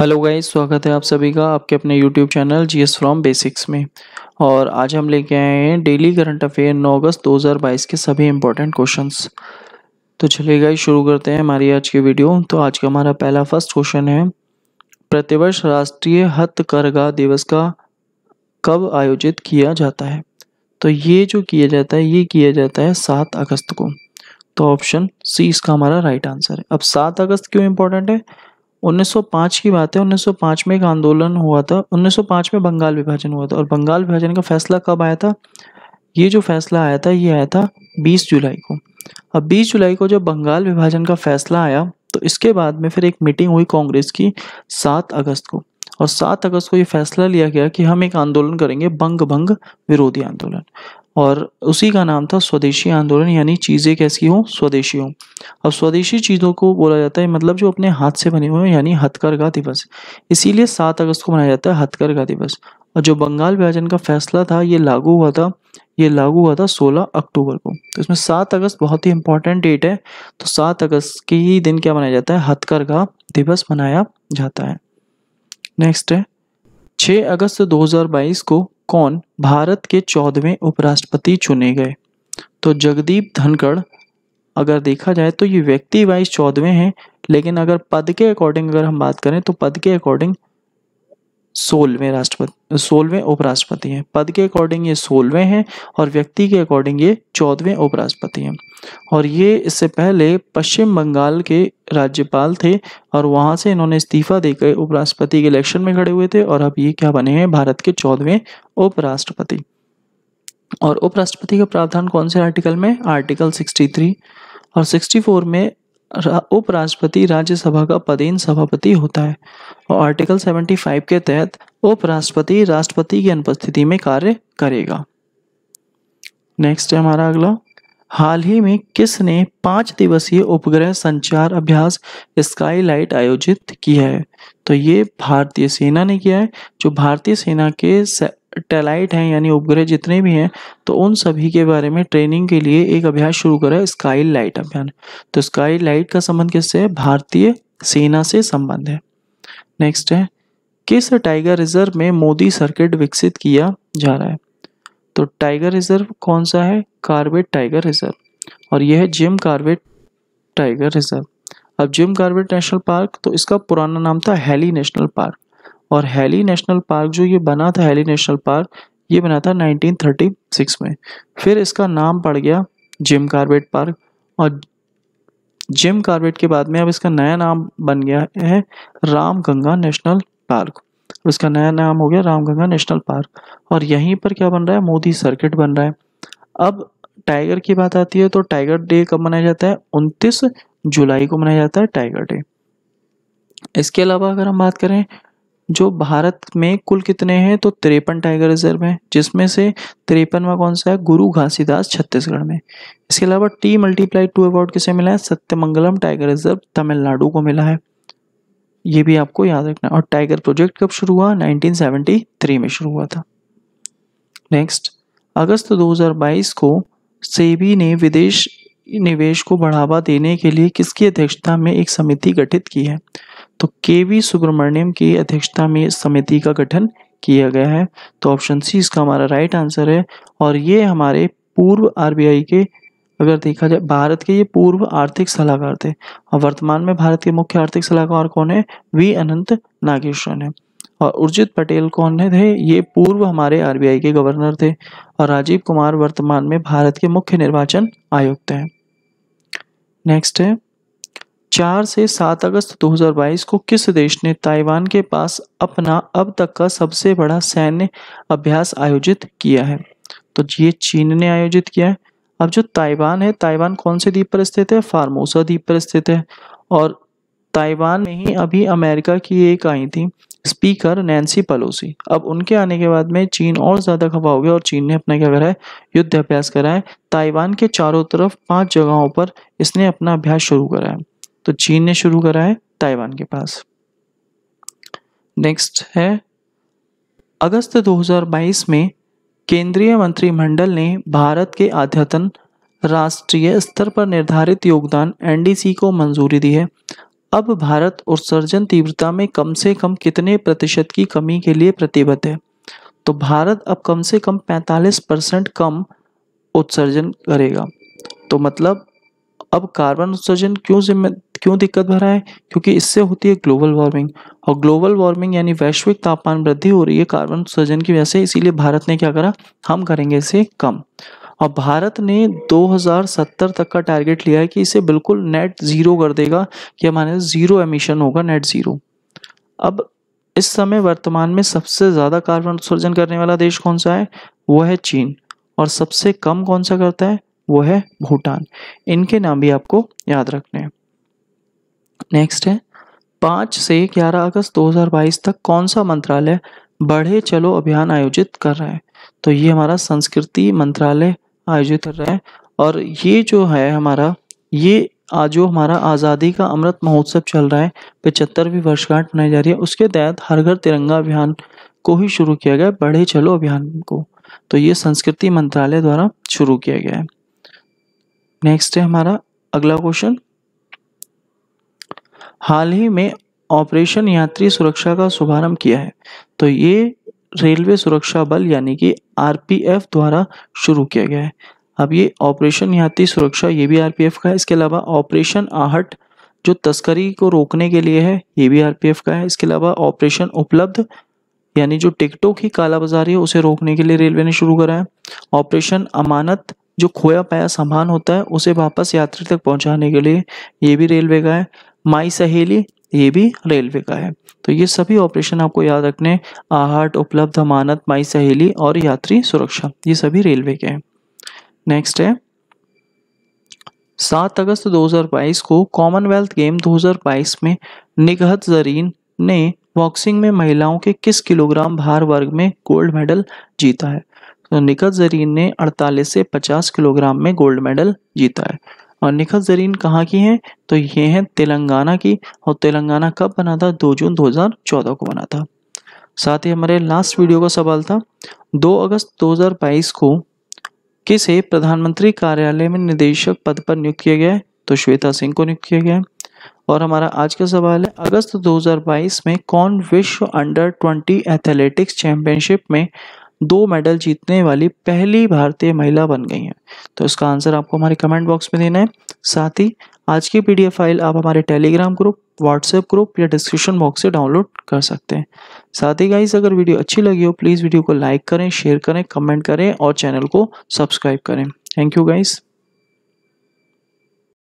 hello guys स्वागत है आप सभी का आपके अपने YouTube channel GS from basics में और आज हम लेके आए हैं डेली करंट अफेयर 9 अगस्त 2022 के सभी इंपॉर्टेंट क्वेश्चंस तो चलिए गाइस शुरू करते हैं हमारी आज की वीडियो तो आज का हमारा पहला फर्स्ट क्वेश्चन है प्रतिवर्ष राष्ट्रीय हथकरघा दिवस का कब आयोजित किया जाता है तो ये जो किया जाता है ये किया जाता है सात अगस्त को तो ऑप्शन सी इसका हमारा राइट आंसर है अब सात अगस्त क्यों इम्पोर्टेंट है 1905 की बात है 1905 में एक आंदोलन हुआ था 1905 में बंगाल विभाजन हुआ था और बंगाल विभाजन का फैसला कब आया था ये जो फैसला आया था ये आया था 20 जुलाई को अब 20 जुलाई को जब बंगाल विभाजन का फैसला आया तो इसके बाद में फिर एक मीटिंग हुई कांग्रेस की 7 अगस्त को और 7 अगस्त को ये फैसला लिया गया कि हम एक आंदोलन करेंगे बंग भंग विरोधी आंदोलन और उसी का नाम था स्वदेशी आंदोलन यानी चीज़ें कैसी हों स्वदेशी हों अब स्वदेशी चीज़ों को बोला जाता है मतलब जो अपने हाथ से बने हुए हैं यानी हथकरघा दिवस इसीलिए सात अगस्त को मनाया जाता है हथकरघा दिवस और जो बंगाल विभाजन का फैसला था ये लागू हुआ था ये लागू हुआ था 16 अक्टूबर को तो इसमें सात अगस्त बहुत ही इंपॉर्टेंट डेट है तो सात अगस्त के ही दिन क्या मनाया जाता है हथकरघा दिवस मनाया जाता है नेक्स्ट है छः अगस्त 2022 को कौन भारत के चौदहवें उपराष्ट्रपति चुने गए तो जगदीप धनखड़ अगर देखा जाए तो ये व्यक्ति वाइज चौदहवें हैं लेकिन अगर पद के अकॉर्डिंग अगर हम बात करें तो पद के अकॉर्डिंग सोलवें राष्ट्रपति सोलवें उपराष्ट्रपति हैं पद के अकॉर्डिंग ये सोलहवें हैं और व्यक्ति के अकॉर्डिंग ये चौदवें उपराष्ट्रपति हैं और ये इससे पहले पश्चिम बंगाल के राज्यपाल थे और वहाँ से इन्होंने इस्तीफा देकर उपराष्ट्रपति के इलेक्शन में खड़े हुए थे और अब ये क्या बने हैं भारत के चौदवें उपराष्ट्रपति और उपराष्ट्रपति का प्रावधान कौन से आर्टिकल में आर्टिकल थ्री और 64 में उपराष्ट्रपति राज्यसभा का पदेन सभापति होता है और आर्टिकल 75 के तहत उपराष्ट्रपति राष्ट्रपति की अनुपस्थिति में कार्य करेगा नेक्स्ट है हमारा अगला हाल ही में किसने पांच दिवसीय उपग्रह संचार अभ्यास स्काईलाइट आयोजित किया है तो ये भारतीय सेना ने किया है जो भारतीय सेना के टेलाइट हैं यानी उपग्रह जितने भी हैं तो उन सभी के बारे में ट्रेनिंग के लिए एक अभ्यास शुरू करा स्काई लाइट अभियान तो स्काई लाइट का संबंध किससे है भारतीय सेना से संबंध है नेक्स्ट है किस टाइगर रिजर्व में मोदी सर्किट विकसित किया जा रहा है तो टाइगर रिजर्व कौन सा है कार्बेट टाइगर रिजर्व और यह है जिम कार्बेट टाइगर रिजर्व अब जिम कार्बेट नेशनल पार्क तो इसका पुराना नाम था हेली नेशनल पार्क और हैली नेशनल पार्क जो ये बना था हैली नेशनल पार्क ये बना था 1936 में फिर इसका नाम पड़ गया जिम कार्बेट पार्क और जिम कार्बेट के बाद में अब इसका नया नाम बन गया है राम गंगा नेशनल पार्क इसका नया नाम हो गया राम गंगा नेशनल पार्क और यहीं पर क्या बन रहा है मोदी सर्किट बन रहा है अब टाइगर की बात आती है तो टाइगर डे कब मनाया जाता है 29 जुलाई को मनाया जाता है टाइगर डे इसके अलावा अगर हम बात करें जो भारत में कुल कितने हैं तो तिरपन टाइगर रिजर्व हैं जिसमें से तिरपनवा कौन सा है गुरु घासीदास छत्तीसगढ़ में इसके अलावा टी मल्टीप्लाई टू अवार्ड किसे मिला है सत्यमंगलम टाइगर रिजर्व तमिलनाडु को मिला है ये भी आपको याद रखना और टाइगर प्रोजेक्ट कब शुरू हुआ 1973 में शुरू हुआ था नेक्स्ट अगस्त 2022 को सेबी ने विदेश निवेश को बढ़ावा देने के लिए किसकी अध्यक्षता में एक समिति गठित की है तो के वी सुब्रमण्यम की अध्यक्षता में इस समिति का गठन किया गया है तो ऑप्शन सी इसका हमारा राइट आंसर है और ये हमारे पूर्व आरबीआई के अगर देखा जाए भारत के ये पूर्व आर्थिक सलाहकार थे और वर्तमान में भारत के मुख्य आर्थिक सलाहकार कौन है वी अनंत नागेश्वर है और उर्जित पटेल कौन थे ये पूर्व हमारे आरबीआई के गवर्नर थे और राजीव कुमार वर्तमान में भारत के मुख्य निर्वाचन आयुक्त हैं नेक्स्ट है चार से सात अगस्त 2022 को किस देश ने ताइवान के पास अपना अब तक का सबसे बड़ा सैन्य अभ्यास आयोजित किया है तो ये चीन ने आयोजित किया है अब जो ताइवान है ताइवान कौन से द्वीप पर स्थित है फार्मोसा द्वीप पर स्थित है और ताइवान में ही अभी अमेरिका की एक आई थी स्पीकर नैन्सी पलोसी अब उनके आने के बाद में चीन और ज़्यादा खफा हो गया और चीन ने अपना क्या करा है युद्ध अभ्यास करा है ताइवान के चारों तरफ पांच जगहों पर इसने अपना अभ्यास शुरू करा है तो चीन ने शुरू करा है ताइवान के पास नेक्स्ट है अगस्त 2022 में केंद्रीय मंत्रिमंडल ने भारत के अद्यतन राष्ट्रीय स्तर पर निर्धारित योगदान एनडीसी को मंजूरी दी है अब भारत उत्सर्जन तीव्रता में कम से कम कितने प्रतिशत की कमी के लिए प्रतिबद्ध है तो भारत अब कम से कम 45 परसेंट कम उत्सर्जन करेगा तो मतलब अब कार्बन उत्सर्जन क्यों जिम्मे क्यों दिक्कत भरा है क्योंकि इससे होती है ग्लोबल वार्मिंग और ग्लोबल वार्मिंग यानी वैश्विक तापमान वृद्धि हो रही है कार्बन उत्सर्जन की वजह से इसीलिए भारत ने क्या करा हम करेंगे इसे कम और भारत ने 2070 तक का टारगेट लिया है कि इसे बिल्कुल नेट ज़ीरो कर देगा कि हमारे ज़ीरो एमिशन होगा नेट ज़ीरो अब इस समय वर्तमान में सबसे ज़्यादा कार्बन उत्सर्जन करने वाला देश कौन सा है वह है चीन और सबसे कम कौन सा करता है वो है भूटान इनके नाम भी आपको याद रखने हैं नेक्स्ट है पाँच से ग्यारह अगस्त 2022 तक कौन सा मंत्रालय बढ़े चलो अभियान आयोजित कर रहा है तो ये हमारा संस्कृति मंत्रालय आयोजित कर रहा है और ये जो है हमारा ये आज जो हमारा आज़ादी का अमृत महोत्सव चल रहा है पचहत्तरवीं वर्षगांठ मनाई जा रही है उसके तहत हर घर तिरंगा अभियान को ही शुरू किया गया बढ़े चलो अभियान को तो ये संस्कृति मंत्रालय द्वारा शुरू किया गया है नेक्स्ट है हमारा अगला क्वेश्चन हाल ही में ऑपरेशन यात्री सुरक्षा का शुभारंभ किया है तो ये रेलवे सुरक्षा बल यानी कि आरपीएफ द्वारा शुरू किया गया है अब ये ऑपरेशन यात्री सुरक्षा ये भी आरपीएफ का है इसके अलावा ऑपरेशन आहट जो तस्करी को रोकने के लिए है ये भी आरपीएफ का है इसके अलावा ऑपरेशन उपलब्ध यानी जो टिकटों की कालाबाजारी है उसे रोकने के लिए रेलवे ने शुरू करा है ऑपरेशन अमानत जो खोया पाया सामान होता है उसे वापस यात्री तक पहुंचाने के लिए ये भी रेलवे का है माई सहेली ये भी रेलवे का है तो ये सभी ऑपरेशन आपको याद रखने आहट उपलब्ध अमानत माई सहेली और यात्री सुरक्षा ये सभी रेलवे के हैं नेक्स्ट है सात अगस्त 2022 को कॉमनवेल्थ गेम 2022 में निगहत जरीन ने बॉक्सिंग में महिलाओं के किस किलोग्राम भार वर्ग में गोल्ड मेडल जीता है तो निकत जरीन ने 48 से 50 किलोग्राम में गोल्ड मेडल जीता है और निखत जरीन कहाँ की हैं तो ये हैं तेलंगाना की और तेलंगाना कब बना था दो जून 2014 को बना था साथ ही हमारे लास्ट वीडियो का सवाल था दो अगस्त 2022 को किसे प्रधानमंत्री कार्यालय में निदेशक पद पर नियुक्त किया गया है तो श्वेता सिंह को नियुक्त किया गया है और हमारा आज का सवाल है अगस्त 2022 में कौन विश्व अंडर 20 एथलेटिक्स चैंपियनशिप में दो मेडल जीतने वाली पहली भारतीय महिला बन गई हैं तो इसका आंसर आपको हमारे कमेंट बॉक्स में देना है साथ ही आज की पी फाइल आप हमारे टेलीग्राम ग्रुप व्हाट्सएप ग्रुप या डिस्क्रिप्शन बॉक्स से डाउनलोड कर सकते हैं साथ ही गाइस अगर वीडियो अच्छी लगी हो प्लीज़ वीडियो को लाइक करें शेयर करें कमेंट करें और चैनल को सब्सक्राइब करें थैंक यू गाइज